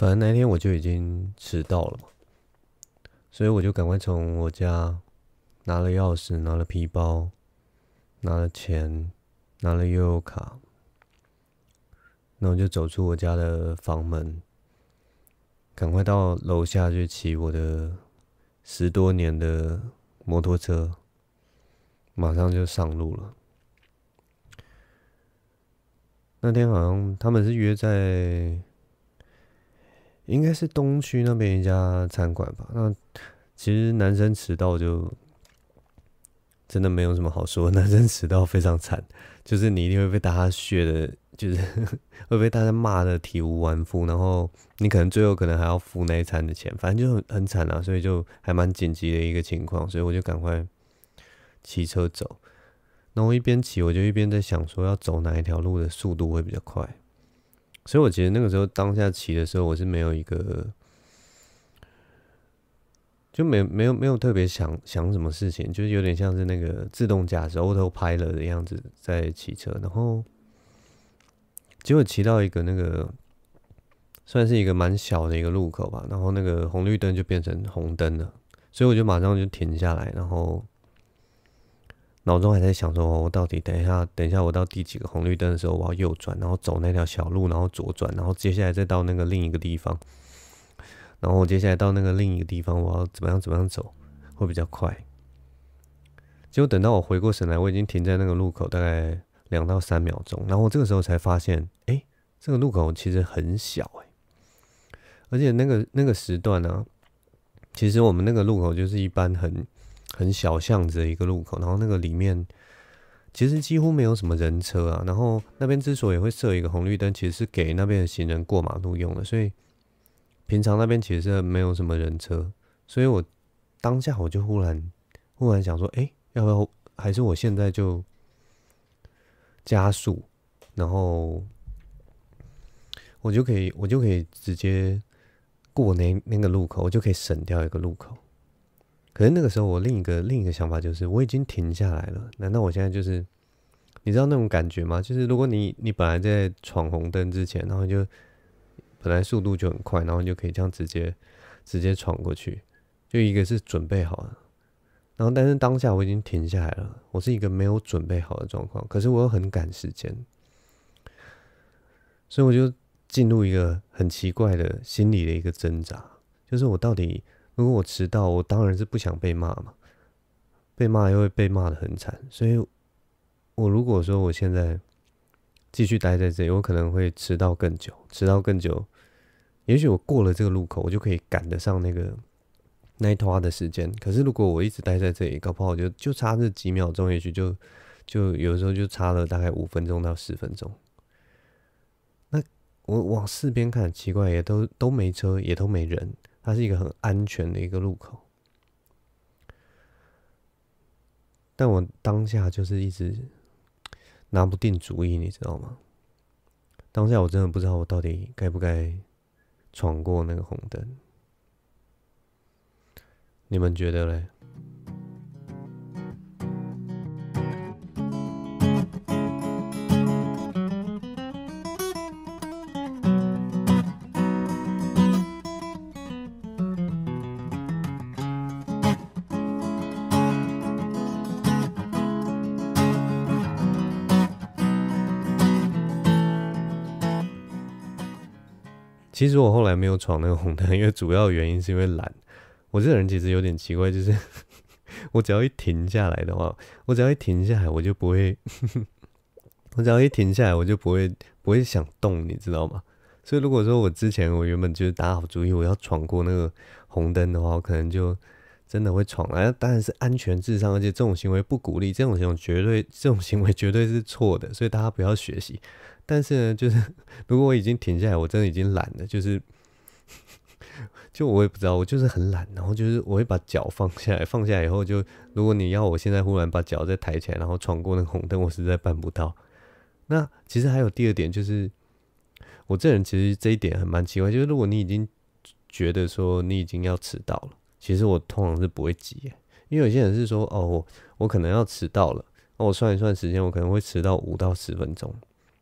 反正那天我就已经迟到了所以我就赶快从我家拿了钥匙，拿了皮包，拿了钱，拿了悠悠卡，然后就走出我家的房门，赶快到楼下去骑我的十多年的摩托车，马上就上路了。那天好像他们是约在。应该是东区那边一家餐馆吧。那其实男生迟到就真的没有什么好说，男生迟到非常惨，就是你一定会被大家削的，就是 会被大家骂的体无完肤，然后你可能最后可能还要付那一餐的钱，反正就很很惨啊。所以就还蛮紧急的一个情况，所以我就赶快骑车走。那我一边骑，我就一边在想说要走哪一条路的速度会比较快。所以我觉得那个时候当下骑的时候，我是没有一个，就没没有没有特别想想什么事情，就是有点像是那个自动驾驶 （auto pilot） 的样子在骑车。然后结果骑到一个那个算是一个蛮小的一个路口吧，然后那个红绿灯就变成红灯了，所以我就马上就停下来，然后。脑中还在想说，我到底等一下，等一下我到第几个红绿灯的时候我要右转，然后走那条小路，然后左转，然后接下来再到那个另一个地方，然后我接下来到那个另一个地方我要怎么样怎么样走会比较快。结果等到我回过神来，我已经停在那个路口大概两到三秒钟，然后我这个时候才发现，哎，这个路口其实很小，哎，而且那个那个时段呢，其实我们那个路口就是一般很。很小巷子的一个路口，然后那个里面其实几乎没有什么人车啊。然后那边之所以会设一个红绿灯，其实是给那边的行人过马路用的。所以平常那边其实没有什么人车。所以我当下我就忽然忽然想说，哎，要不要还是我现在就加速，然后我就可以我就可以直接过那那个路口，我就可以省掉一个路口。可是那个时候，我另一个另一个想法就是，我已经停下来了。难道我现在就是，你知道那种感觉吗？就是如果你你本来在闯红灯之前，然后就本来速度就很快，然后你就可以这样直接直接闯过去。就一个是准备好了，然后但是当下我已经停下来了，我是一个没有准备好的状况。可是我又很赶时间，所以我就进入一个很奇怪的心理的一个挣扎，就是我到底。如果我迟到，我当然是不想被骂嘛，被骂又会被骂的很惨。所以，我如果说我现在继续待在这里，我可能会迟到更久，迟到更久。也许我过了这个路口，我就可以赶得上那个那一趟的时间。可是，如果我一直待在这里，搞不好就就差这几秒钟，也许就就有时候就差了大概五分钟到十分钟。那我往四边看，奇怪，也都都没车，也都没人。它是一个很安全的一个路口，但我当下就是一直拿不定主意，你知道吗？当下我真的不知道我到底该不该闯过那个红灯，你们觉得嘞？其实我后来没有闯那个红灯，因为主要原因是因为懒。我这个人其实有点奇怪，就是 我只要一停下来的话，我只要一停下来，我就不会，我只要一停下来，我就不会不会想动，你知道吗？所以如果说我之前我原本就是打好主意我要闯过那个红灯的话，我可能就真的会闯了。当然是安全至上，而且这种行为不鼓励，这种行为绝对，这种行为绝对是错的，所以大家不要学习。但是呢，就是如果我已经停下来，我真的已经懒了。就是，就我也不知道，我就是很懒。然后就是，我会把脚放下来，放下来以后，就如果你要我现在忽然把脚再抬起来，然后闯过那个红灯，我实在办不到。那其实还有第二点，就是我这人其实这一点很蛮奇怪，就是如果你已经觉得说你已经要迟到了，其实我通常是不会急，因为有些人是说哦，我我可能要迟到了，那我算一算时间，我可能会迟到五到十分钟。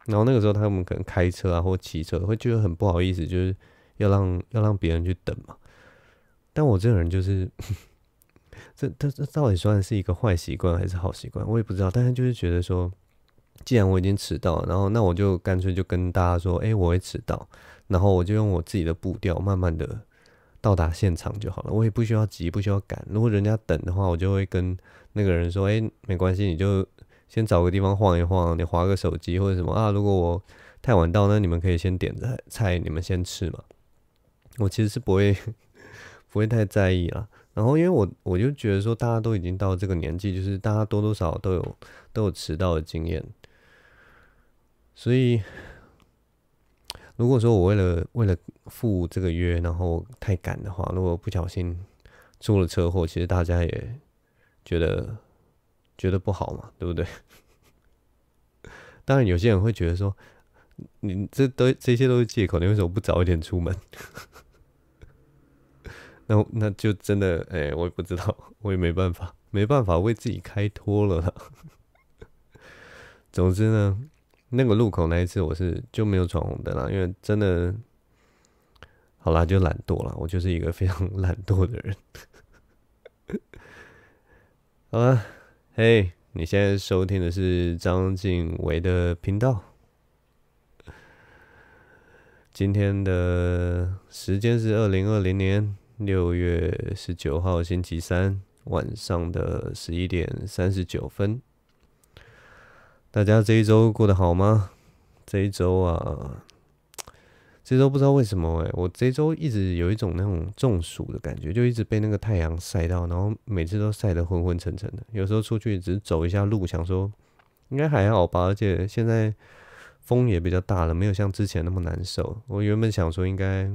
然后那个时候，他们可能开车啊，或骑车，会觉得很不好意思，就是要让要让别人去等嘛。但我这个人就是，这这这到底算是一个坏习惯还是好习惯，我也不知道。但是就是觉得说，既然我已经迟到了，然后那我就干脆就跟大家说，哎，我会迟到，然后我就用我自己的步调，慢慢的到达现场就好了。我也不需要急，不需要赶。如果人家等的话，我就会跟那个人说，哎，没关系，你就。先找个地方晃一晃，你划个手机或者什么啊？如果我太晚到，那你们可以先点菜，菜你们先吃嘛。我其实是不会 不会太在意啦。然后，因为我我就觉得说，大家都已经到这个年纪，就是大家多多少都有都有迟到的经验，所以如果说我为了为了赴这个约，然后太赶的话，如果不小心出了车祸，其实大家也觉得。觉得不好嘛，对不对？当然，有些人会觉得说，你这都这些都是借口，你为什么不早一点出门？那那就真的，哎，我也不知道，我也没办法，没办法为自己开脱了。啦。总之呢，那个路口那一次我是就没有闯红灯了，因为真的，好啦，就懒惰了，我就是一个非常懒惰的人。好了。嘿，你现在收听的是张敬伟的频道。今天的时间是二零二零年六月十九号星期三晚上的十一点三十九分。大家这一周过得好吗？这一周啊。这周不知道为什么哎，我这周一直有一种那种中暑的感觉，就一直被那个太阳晒到，然后每次都晒得昏昏沉沉的。有时候出去只是走一下路，想说应该还好吧，而且现在风也比较大了，没有像之前那么难受。我原本想说应该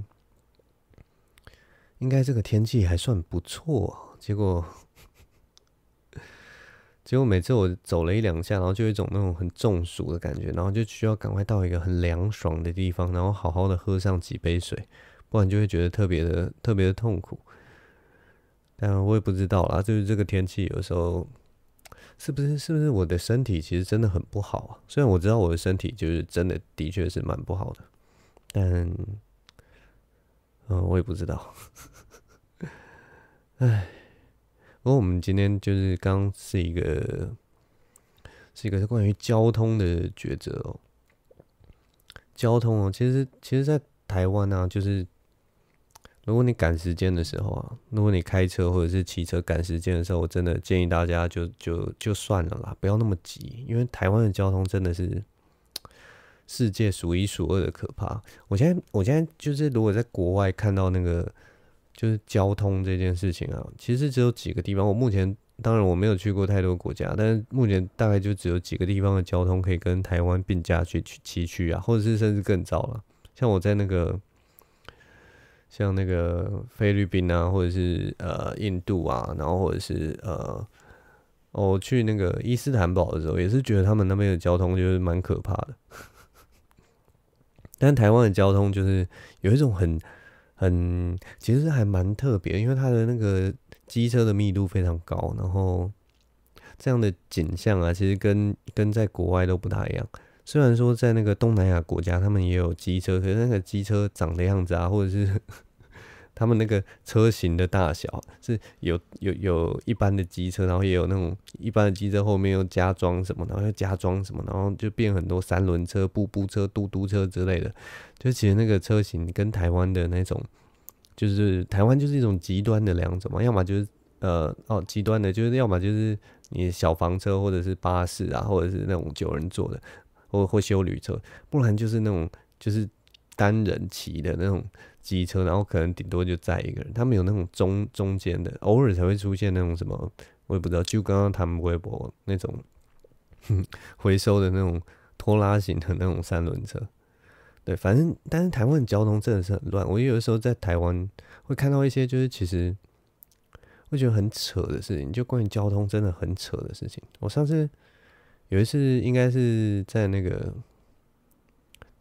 应该这个天气还算不错，结果。结果每次我走了一两下，然后就有一种那种很中暑的感觉，然后就需要赶快到一个很凉爽的地方，然后好好的喝上几杯水，不然就会觉得特别的特别的痛苦。但我也不知道啦，就是这个天气，有时候是不是是不是我的身体其实真的很不好啊？虽然我知道我的身体就是真的的确是蛮不好的，但嗯，我也不知道，唉。不过我们今天就是刚是一个，是一个是关于交通的抉择哦。交通哦，其实其实，在台湾啊，就是如果你赶时间的时候啊，如果你开车或者是骑车赶时间的时候，我真的建议大家就就就算了啦，不要那么急，因为台湾的交通真的是世界数一数二的可怕。我现在我现在就是如果在国外看到那个。就是交通这件事情啊，其实只有几个地方。我目前当然我没有去过太多国家，但是目前大概就只有几个地方的交通可以跟台湾并驾去去齐驱啊，或者是甚至更糟了，像我在那个像那个菲律宾啊，或者是呃印度啊，然后或者是呃，我去那个伊斯坦堡的时候，也是觉得他们那边的交通就是蛮可怕的。但台湾的交通就是有一种很。很，其实还蛮特别，因为它的那个机车的密度非常高，然后这样的景象啊，其实跟跟在国外都不大一样。虽然说在那个东南亚国家，他们也有机车，可是那个机车长的样子啊，或者是。他们那个车型的大小是有有有一般的机车，然后也有那种一般的机车后面又加装什么，然后又加装什么，然后就变很多三轮车、步步车、嘟嘟车之类的。就其实那个车型跟台湾的那种，就是台湾就是一种极端的两种嘛，要么就是呃哦极端的，就是要么就是你小房车或者是巴士啊，或者是那种九人座的，或或修旅车，不然就是那种就是单人骑的那种。机车，然后可能顶多就载一个人。他们有那种中中间的，偶尔才会出现那种什么，我也不知道。就刚刚他们微博那种，哼，回收的那种拖拉型的那种三轮车。对，反正但是台湾的交通真的是很乱。我有的时候在台湾会看到一些，就是其实会觉得很扯的事情，就关于交通真的很扯的事情。我上次有一次，应该是在那个。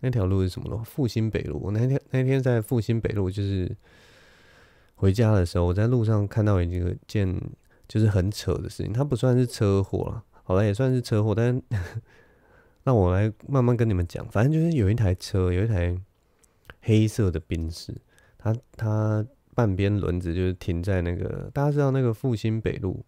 那条路是什么路？复兴北路。那天那天在复兴北路，就是回家的时候，我在路上看到一个件，就是很扯的事情。它不算是车祸了，好了也算是车祸。但让 我来慢慢跟你们讲，反正就是有一台车，有一台黑色的宾士，它它半边轮子就是停在那个。大家知道那个复兴北路，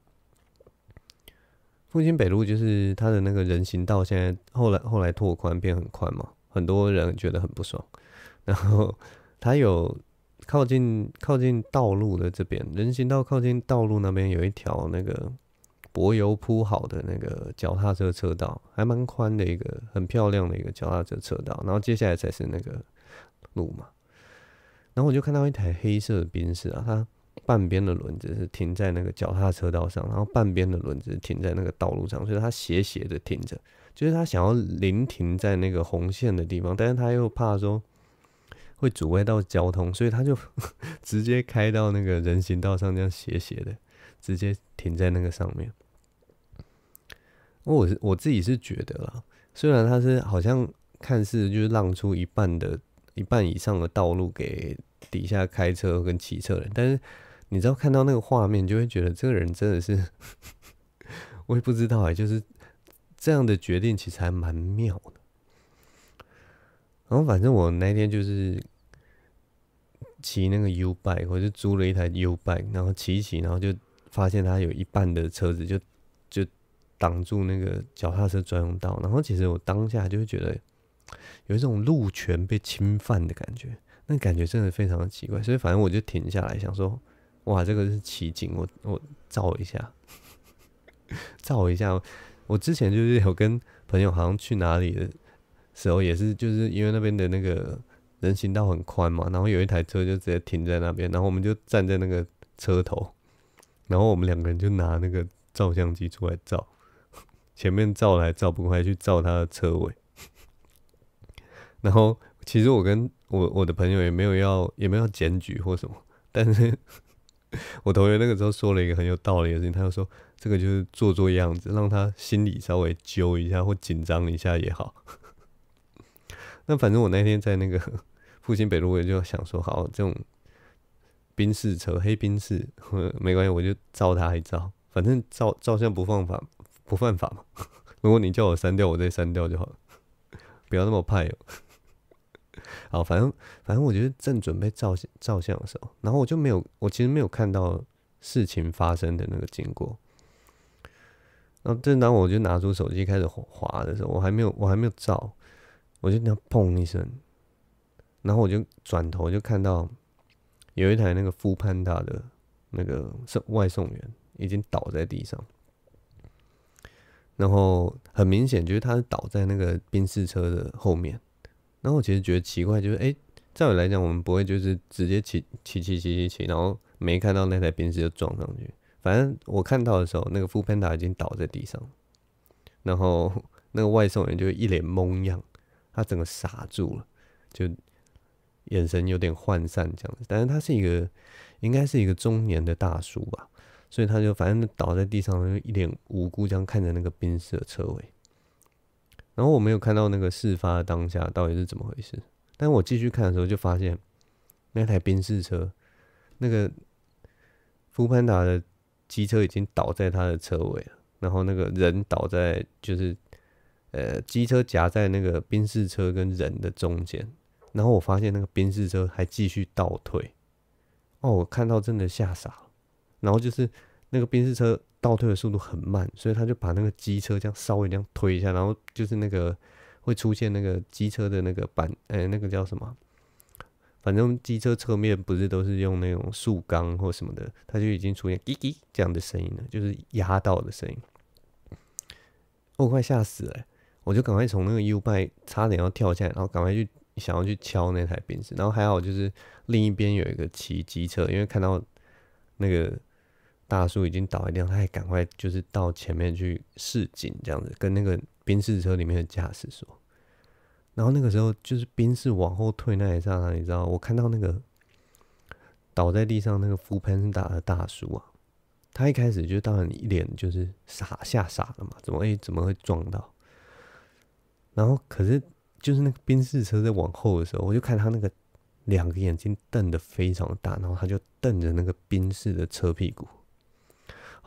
复兴北路就是它的那个人行道，现在后来后来拓宽变很宽嘛。很多人觉得很不爽，然后它有靠近靠近道路的这边人行道，靠近道路那边有一条那个柏油铺好的那个脚踏车车道，还蛮宽的一个很漂亮的一个脚踏车车道，然后接下来才是那个路嘛，然后我就看到一台黑色的宾士啊，它。半边的轮子是停在那个脚踏车道上，然后半边的轮子停在那个道路上，所以他斜斜的停着，就是他想要临停在那个红线的地方，但是他又怕说会阻碍到交通，所以他就 直接开到那个人行道上，这样斜斜的直接停在那个上面。我我自己是觉得啊，虽然他是好像看似就是让出一半的、一半以上的道路给底下开车跟骑车人，但是。你知道看到那个画面，就会觉得这个人真的是，我也不知道哎，就是这样的决定其实还蛮妙的。然后反正我那天就是骑那个 U bike，我就租了一台 U bike，然后骑骑，然后就发现它有一半的车子就就挡住那个脚踏车专用道。然后其实我当下就会觉得有一种路权被侵犯的感觉，那感觉真的非常的奇怪。所以反正我就停下来想说。哇，这个是奇景！我我照一下，照一下。我之前就是有跟朋友好像去哪里的时候，也是就是因为那边的那个人行道很宽嘛，然后有一台车就直接停在那边，然后我们就站在那个车头，然后我们两个人就拿那个照相机出来照，前面照来照不快，去照他的车尾。然后其实我跟我我的朋友也没有要也没有检举或什么，但是。我同学那个时候说了一个很有道理的事情，他就说：“这个就是做做样子，让他心里稍微揪一下或紧张一下也好。”那反正我那天在那个 复兴北路，我就想说：“好，这种宾士车，黑宾士没关系，我就照他一照，反正照照相不犯法，不犯法嘛。如果你叫我删掉，我再删掉就好了，不要那么拍。”好，反正反正，我觉得正准备照照相的时候，然后我就没有，我其实没有看到事情发生的那个经过。然后正当我就拿出手机开始滑的时候，我还没有，我还没有照，我就那样砰一声，然后我就转头就看到有一台那个富潘达的那个送外送员已经倒在地上，然后很明显就是他倒在那个宾士车的后面。然后我其实觉得奇怪，就是哎，照理来讲，我们不会就是直接骑骑骑骑骑，骑，然后没看到那台宾士就撞上去。反正我看到的时候，那个副喷打已经倒在地上，然后那个外送员就一脸懵样，他整个傻住了，就眼神有点涣散这样子。但是他是一个应该是一个中年的大叔吧，所以他就反正倒在地上，就一脸无辜这样看着那个宾士的车尾。然后我没有看到那个事发当下到底是怎么回事，但我继续看的时候就发现，那台宾士车，那个富潘达的机车已经倒在他的车尾了，然后那个人倒在就是，呃，机车夹在那个宾士车跟人的中间，然后我发现那个宾士车还继续倒退，哦，我看到真的吓傻，然后就是那个宾士车。倒退的速度很慢，所以他就把那个机车这样稍微这样推一下，然后就是那个会出现那个机车的那个板，哎，那个叫什么？反正机车侧面不是都是用那种塑钢或什么的，它就已经出现“滴滴”这样的声音了，就是压到的声音。我快吓死了，我就赶快从那个 U 拜差点要跳下来，然后赶快去想要去敲那台冰然后还好就是另一边有一个骑机车，因为看到那个。大叔已经倒一辆，他还赶快就是到前面去示警，这样子跟那个宾士车里面的驾驶说。然后那个时候就是宾士往后退那一刹那，你知道我看到那个倒在地上那个扶盆打的大叔啊，他一开始就当然一脸就是傻吓傻了嘛，怎么哎怎么会撞到？然后可是就是那个宾士车在往后的时候，我就看他那个两个眼睛瞪的非常大，然后他就瞪着那个宾士的车屁股。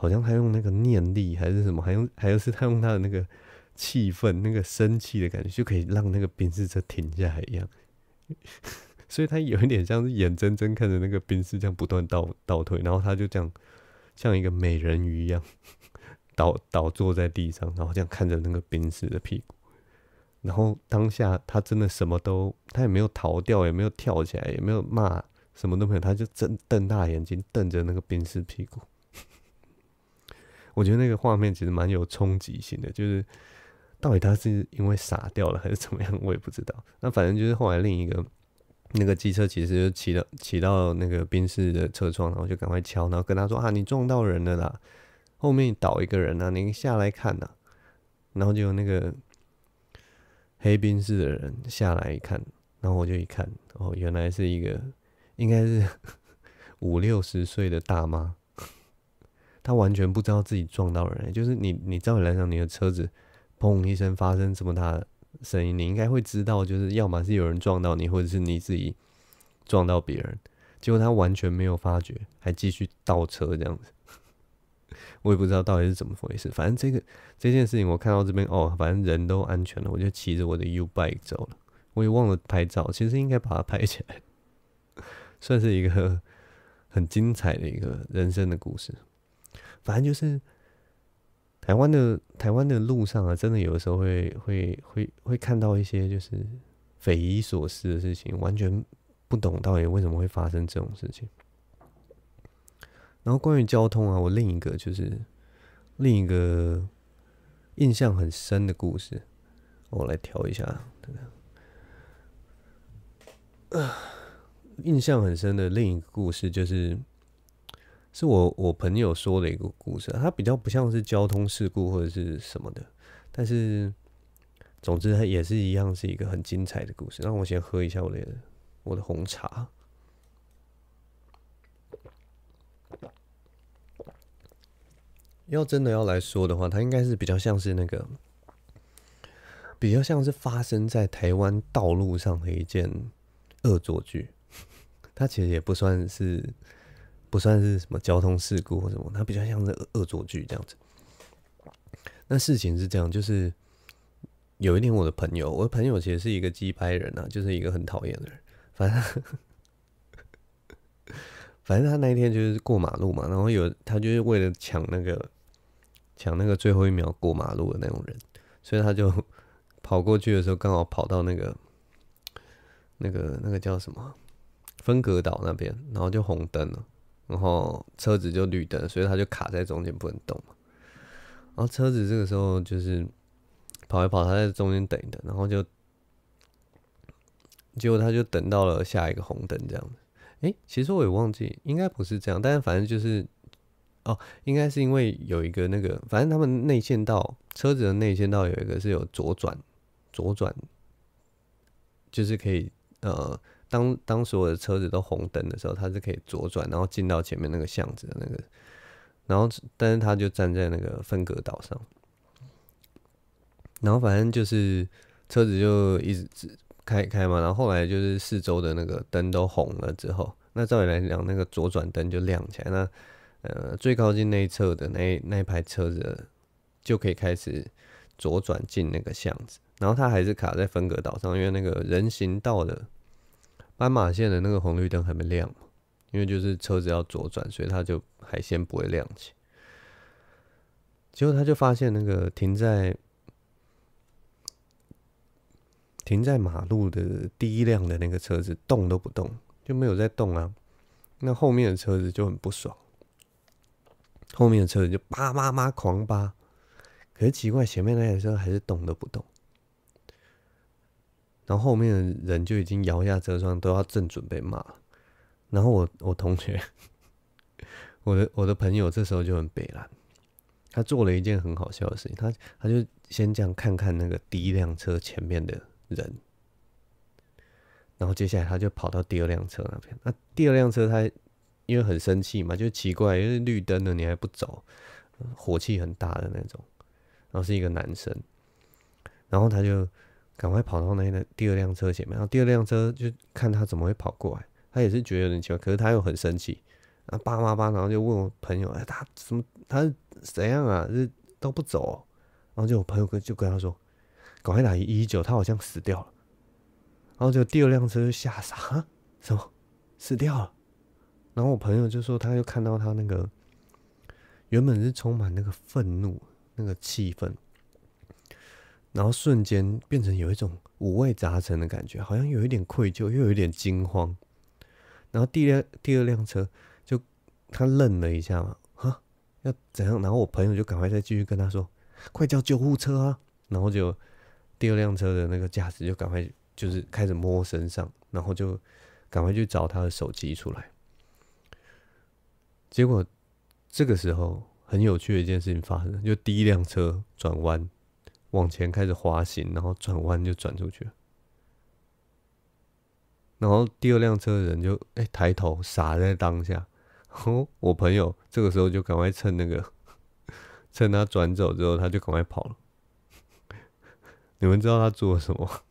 好像他用那个念力还是什么，还用还有是他用他的那个气氛、那个生气的感觉，就可以让那个冰士车停下来一样。所以他有一点像是眼睁睁看着那个冰士这样不断倒倒退，然后他就这样像一个美人鱼一样 倒倒坐在地上，然后这样看着那个冰士的屁股。然后当下他真的什么都，他也没有逃掉，也没有跳起来，也没有骂，什么都没有，他就睁瞪大眼睛瞪着那个冰士屁股。我觉得那个画面其实蛮有冲击性的，就是到底他是因为傻掉了还是怎么样，我也不知道。那反正就是后来另一个那个机车其实就骑到骑到那个宾士的车窗，然后就赶快敲，然后跟他说：“啊，你撞到人了啦，后面倒一个人啊，你下来看呐。”然后就有那个黑冰士的人下来一看，然后我就一看，哦，原来是一个应该是 五六十岁的大妈。他完全不知道自己撞到人，就是你，你照理来讲，你的车子，砰一声发生这么大声音，你应该会知道，就是要么是有人撞到你，或者是你自己撞到别人。结果他完全没有发觉，还继续倒车这样子。我也不知道到底是怎么回事，反正这个这件事情我看到这边哦，反正人都安全了，我就骑着我的 U bike 走了。我也忘了拍照，其实应该把它拍起来，算是一个很精彩的一个人生的故事。反正就是台湾的台湾的路上啊，真的有的时候会会会会看到一些就是匪夷所思的事情，完全不懂到底为什么会发生这种事情。然后关于交通啊，我另一个就是另一个印象很深的故事，我来调一下。印象很深的另一个故事就是。是我我朋友说的一个故事，它比较不像是交通事故或者是什么的，但是总之它也是一样是一个很精彩的故事。那我先喝一下我的我的红茶。要真的要来说的话，它应该是比较像是那个，比较像是发生在台湾道路上的一件恶作剧，它其实也不算是。不算是什么交通事故或什么，他比较像是恶作剧这样子。那事情是这样，就是有一天我的朋友，我的朋友其实是一个鸡拍人啊，就是一个很讨厌的人。反正 反正他那一天就是过马路嘛，然后有他就是为了抢那个抢那个最后一秒过马路的那种人，所以他就 跑过去的时候，刚好跑到那个那个那个叫什么分隔岛那边，然后就红灯了。然后车子就绿灯，所以他就卡在中间不能动嘛。然后车子这个时候就是跑一跑，他在中间等一等，然后就结果他就等到了下一个红灯这样子。哎，其实我也忘记，应该不是这样，但是反正就是哦，应该是因为有一个那个，反正他们内线道车子的内线道有一个是有左转，左转就是可以呃。当当所有的车子都红灯的时候，它是可以左转，然后进到前面那个巷子的那个。然后，但是它就站在那个分隔岛上。然后，反正就是车子就一直开开嘛。然后后来就是四周的那个灯都红了之后，那照理来讲，那个左转灯就亮起来。那呃，最高近那一侧的那那排车子就可以开始左转进那个巷子。然后它还是卡在分隔岛上，因为那个人行道的。斑马线的那个红绿灯还没亮嘛？因为就是车子要左转，所以它就还先不会亮起。结果他就发现，那个停在停在马路的第一辆的那个车子动都不动，就没有在动啊。那后面的车子就很不爽，后面的车子就叭叭叭狂扒，可是奇怪，前面那台车还是动都不动。然后后面的人就已经摇下车窗，都要正准备骂然后我我同学，我的我的朋友这时候就很北了，他做了一件很好笑的事情，他他就先这样看看那个第一辆车前面的人，然后接下来他就跑到第二辆车那边。那第二辆车他因为很生气嘛，就奇怪，因为绿灯了你还不走，火气很大的那种。然后是一个男生，然后他就。赶快跑到那辆第二辆车前面，然后第二辆车就看他怎么会跑过来，他也是觉得有点奇怪，可是他又很生气，啊叭叭叭，然后就问我朋友，哎，他怎么，他怎样啊，这都不走，然后就我朋友跟就跟他说，赶快打一九，他好像死掉了，然后就第二辆车就吓傻，什么死掉了，然后我朋友就说他又看到他那个原本是充满那个愤怒那个气氛。然后瞬间变成有一种五味杂陈的感觉，好像有一点愧疚，又有一点惊慌。然后第二第二辆车就他愣了一下嘛，哈，要怎样？然后我朋友就赶快再继续跟他说，快叫救护车啊！然后就第二辆车的那个驾驶就赶快就是开始摸身上，然后就赶快去找他的手机出来。结果这个时候很有趣的一件事情发生，就第一辆车转弯。往前开始滑行，然后转弯就转出去了。然后第二辆车的人就哎抬头傻在当下。哦，我朋友这个时候就赶快趁那个 趁他转走之后，他就赶快跑了。你们知道他做了什么？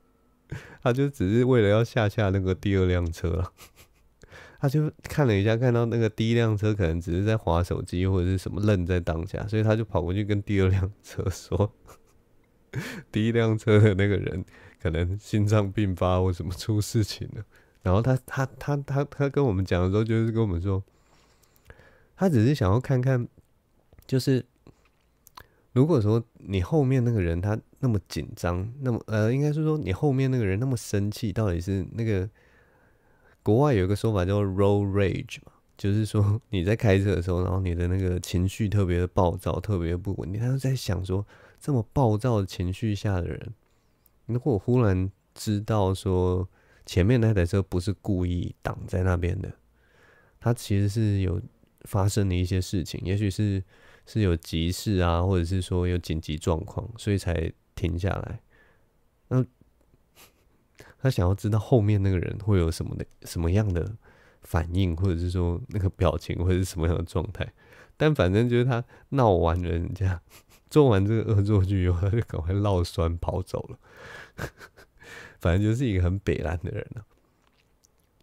他就只是为了要下下那个第二辆车了。他就看了一下，看到那个第一辆车可能只是在划手机或者是什么愣在当下，所以他就跑过去跟第二辆车说：“第一辆车的那个人可能心脏病发或什么出事情了。”然后他他他他他跟我们讲的时候，就是跟我们说，他只是想要看看，就是如果说你后面那个人他那么紧张，那么呃，应该是说你后面那个人那么生气，到底是那个。国外有一个说法叫 “road rage” 嘛，就是说 你在开车的时候，然后你的那个情绪特别的暴躁，特别不稳定。他就在想说，这么暴躁的情绪下的人，如果忽然知道说前面那台车不是故意挡在那边的，他其实是有发生了一些事情，也许是是有急事啊，或者是说有紧急状况，所以才停下来。那他想要知道后面那个人会有什么的什么样的反应，或者是说那个表情会是什么样的状态。但反正就是他闹完人家做完这个恶作剧以后他就赶快落酸跑走了，反正就是一个很北兰的人了。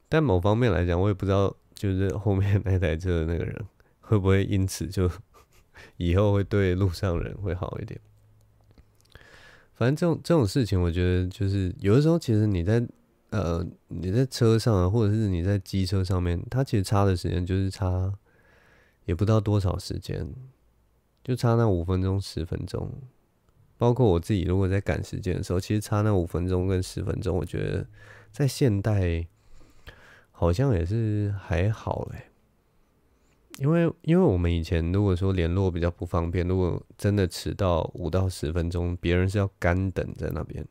但某方面来讲，我也不知道，就是后面那台车的那个人会不会因此就 以后会对路上人会好一点。反正这种这种事情，我觉得就是有的时候，其实你在呃你在车上啊，或者是你在机车上面，它其实差的时间就是差也不知道多少时间，就差那五分钟十分钟。包括我自己，如果在赶时间的时候，其实差那五分钟跟十分钟，我觉得在现代好像也是还好嘞。因为，因为我们以前如果说联络比较不方便，如果真的迟到五到十分钟，别人是要干等在那边，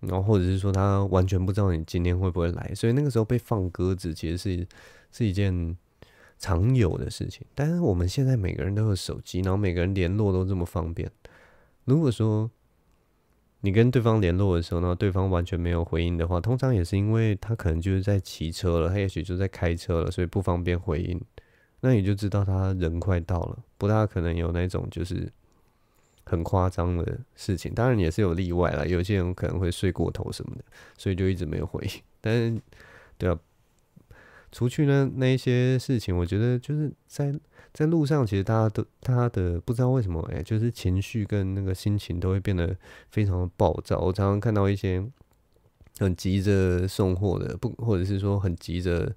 然后或者是说他完全不知道你今天会不会来，所以那个时候被放鸽子其实是是一件常有的事情。但是我们现在每个人都有手机，然后每个人联络都这么方便。如果说你跟对方联络的时候呢，对方完全没有回应的话，通常也是因为他可能就是在骑车了，他也许就在开车了，所以不方便回应。那你就知道他人快到了，不大可能有那种就是很夸张的事情。当然也是有例外了，有些人可能会睡过头什么的，所以就一直没有回。应。但是，对啊，除去呢那一些事情，我觉得就是在在路上，其实大家都大家的不知道为什么，哎，就是情绪跟那个心情都会变得非常的暴躁。我常常看到一些很急着送货的，不，或者是说很急着。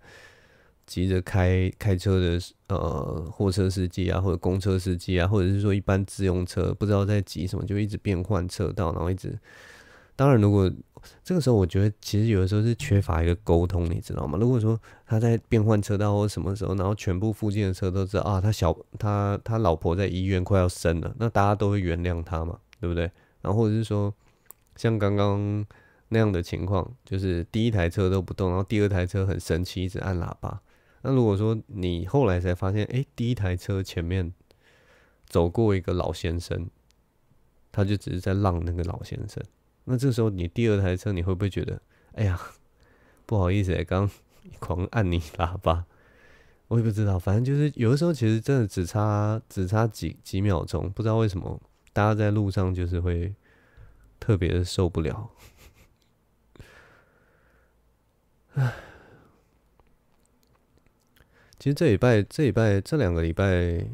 急着开开车的呃货车司机啊，或者公车司机啊，或者是说一般自用车，不知道在急什么，就一直变换车道，然后一直。当然，如果这个时候，我觉得其实有的时候是缺乏一个沟通，你知道吗？如果说他在变换车道或什么时候，然后全部附近的车都知道啊，他小他他老婆在医院快要生了，那大家都会原谅他嘛，对不对？然后或者是说像刚刚那样的情况，就是第一台车都不动，然后第二台车很生气，一直按喇叭。那如果说你后来才发现，哎，第一台车前面走过一个老先生，他就只是在让那个老先生。那这时候你第二台车，你会不会觉得，哎呀，不好意思，刚 狂按你喇叭。我也不知道，反正就是有的时候，其实真的只差只差几几秒钟，不知道为什么大家在路上就是会特别受不了。唉。其实这礼拜，这礼拜，这两个礼拜，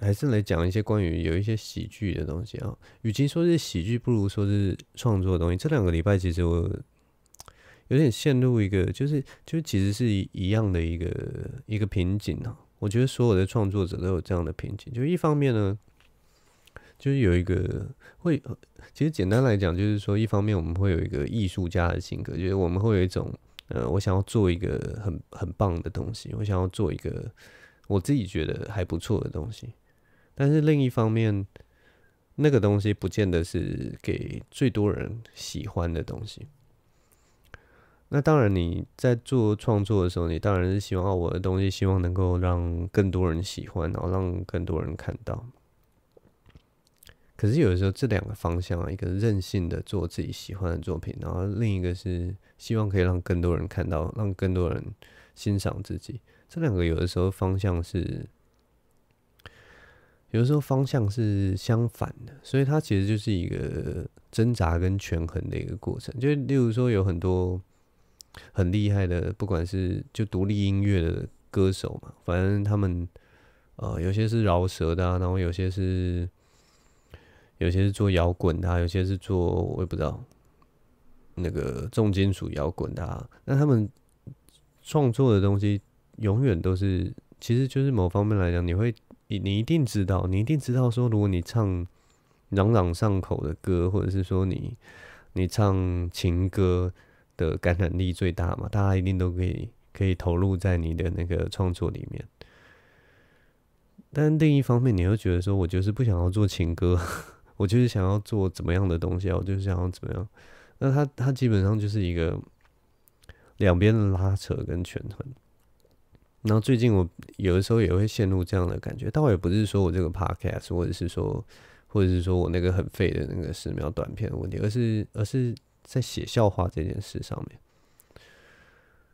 还是来讲一些关于有一些喜剧的东西啊。与其说是喜剧，不如说是创作的东西。这两个礼拜，其实我有点陷入一个，就是就其实是一样的一个一个瓶颈啊。我觉得所有的创作者都有这样的瓶颈，就一方面呢，就是有一个会，其实简单来讲，就是说一方面我们会有一个艺术家的性格，就是我们会有一种。呃，我想要做一个很很棒的东西，我想要做一个我自己觉得还不错的东西，但是另一方面，那个东西不见得是给最多人喜欢的东西。那当然，你在做创作的时候，你当然是希望我的东西，希望能够让更多人喜欢，然后让更多人看到。可是有的时候，这两个方向啊，一个任性的做自己喜欢的作品，然后另一个是希望可以让更多人看到，让更多人欣赏自己。这两个有的时候方向是，有的时候方向是相反的，所以它其实就是一个挣扎跟权衡的一个过程。就例如说，有很多很厉害的，不管是就独立音乐的歌手嘛，反正他们呃，有些是饶舌的，然后有些是。有些是做摇滚的，有些是做我也不知道，那个重金属摇滚的。那他们创作的东西永远都是，其实就是某方面来讲，你会你你一定知道，你一定知道说，如果你唱朗朗上口的歌，或者是说你你唱情歌的感染力最大嘛，大家一定都可以可以投入在你的那个创作里面。但另一方面，你又觉得说，我就是不想要做情歌。我就是想要做怎么样的东西，我就是想要怎么样。那他他基本上就是一个两边的拉扯跟权衡。然后最近我有的时候也会陷入这样的感觉，倒也不是说我这个 podcast，或者是说，或者是说我那个很废的那个十秒短片的问题，而是而是在写笑话这件事上面，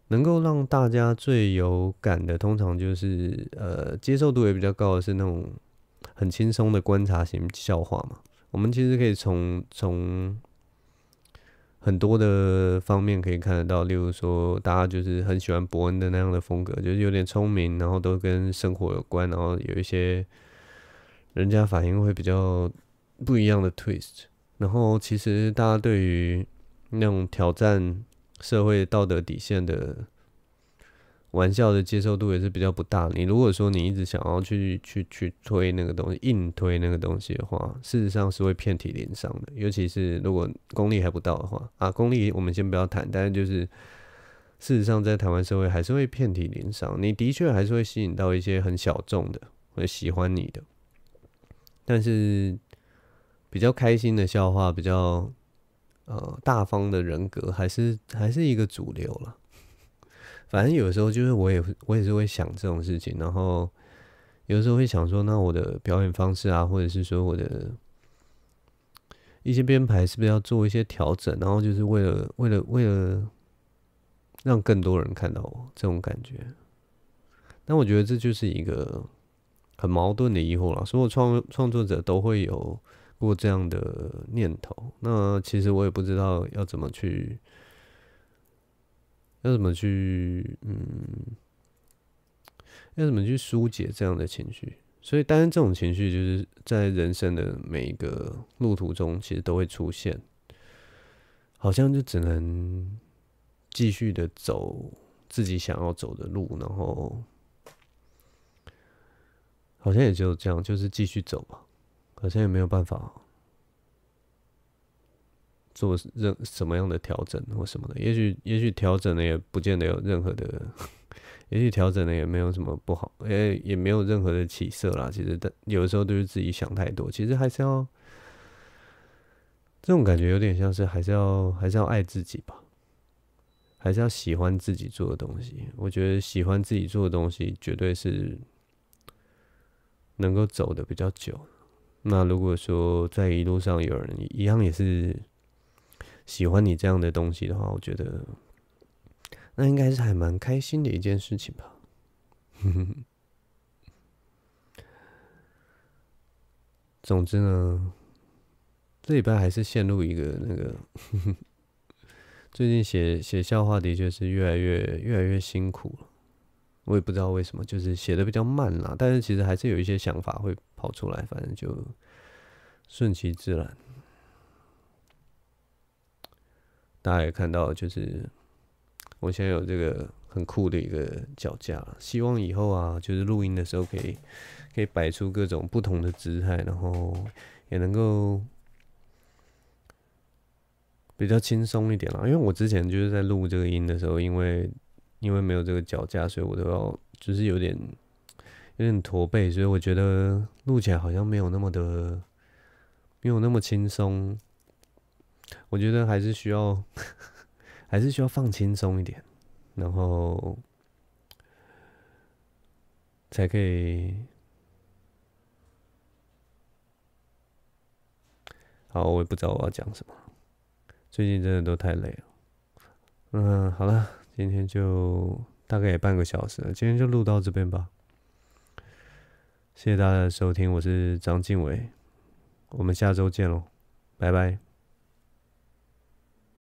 能够让大家最有感的，通常就是呃接受度也比较高的是那种很轻松的观察型笑话嘛。我们其实可以从从很多的方面可以看得到，例如说，大家就是很喜欢伯恩的那样的风格，就是有点聪明，然后都跟生活有关，然后有一些人家反应会比较不一样的 twist。然后其实大家对于那种挑战社会道德底线的。玩笑的接受度也是比较不大。你如果说你一直想要去去去推那个东西，硬推那个东西的话，事实上是会遍体鳞伤的。尤其是如果功力还不到的话啊，功力我们先不要谈。但是就是事实上，在台湾社会还是会遍体鳞伤。你的确还是会吸引到一些很小众的，会喜欢你的。但是比较开心的笑话，比较呃大方的人格，还是还是一个主流了。反正有时候就是我也我也是会想这种事情，然后有时候会想说，那我的表演方式啊，或者是说我的一些编排，是不是要做一些调整？然后就是为了为了为了让更多人看到我这种感觉。但我觉得这就是一个很矛盾的疑惑了，所有创创作者都会有过这样的念头。那其实我也不知道要怎么去。要怎么去，嗯，要怎么去疏解这样的情绪？所以，当然这种情绪就是在人生的每一个路途中，其实都会出现。好像就只能继续的走自己想要走的路，然后好像也就这样，就是继续走吧，好像也没有办法。做任什么样的调整或什么的，也许也许调整了也不见得有任何的，也许调整了也没有什么不好，也也没有任何的起色啦。其实，但有的时候都是自己想太多。其实还是要，这种感觉有点像是还是要还是要爱自己吧，还是要喜欢自己做的东西。我觉得喜欢自己做的东西绝对是能够走的比较久。那如果说在一路上有人一样也是。喜欢你这样的东西的话，我觉得那应该是还蛮开心的一件事情吧。总之呢，这礼拜还是陷入一个那个，最近写写笑话的确是越来越越来越辛苦了。我也不知道为什么，就是写的比较慢啦。但是其实还是有一些想法会跑出来，反正就顺其自然。大家也看到，就是我现在有这个很酷的一个脚架希望以后啊，就是录音的时候可以可以摆出各种不同的姿态，然后也能够比较轻松一点了。因为我之前就是在录这个音的时候，因为因为没有这个脚架，所以我都要就是有点有点驼背，所以我觉得录起来好像没有那么的没有那么轻松。我觉得还是需要，还是需要放轻松一点，然后才可以。好，我也不知道我要讲什么。最近真的都太累了。嗯，好了，今天就大概也半个小时了，今天就录到这边吧。谢谢大家的收听，我是张敬伟，我们下周见喽，拜拜。